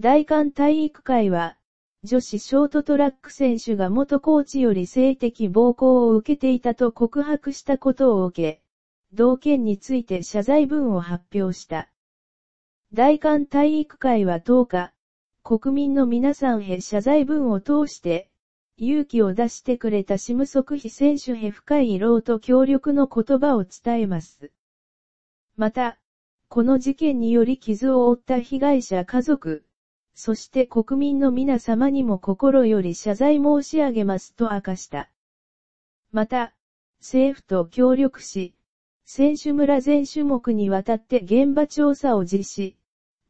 大韓体育会は、女子ショートトラック選手が元コーチより性的暴行を受けていたと告白したことを受け、同件について謝罪文を発表した。大韓体育会は10日、国民の皆さんへ謝罪文を通して、勇気を出してくれたシムソクヒ選手へ深い慰労と協力の言葉を伝えます。また、この事件により傷を負った被害者家族、そして国民の皆様にも心より謝罪申し上げますと明かした。また、政府と協力し、選手村全種目にわたって現場調査を実施、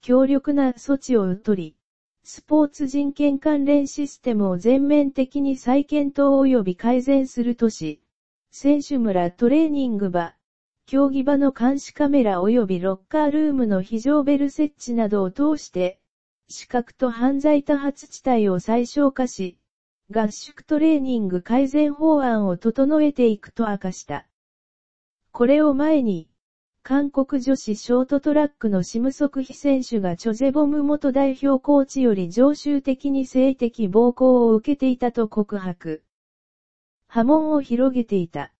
強力な措置を取り、スポーツ人権関連システムを全面的に再検討及び改善するとし、選手村トレーニング場、競技場の監視カメラ及びロッカールームの非常ベル設置などを通して、資格と犯罪多発地帯を最小化し、合宿トレーニング改善法案を整えていくと明かした。これを前に、韓国女子ショートトラックのシムソクヒ選手がチョゼボム元代表コーチより常習的に性的暴行を受けていたと告白。波紋を広げていた。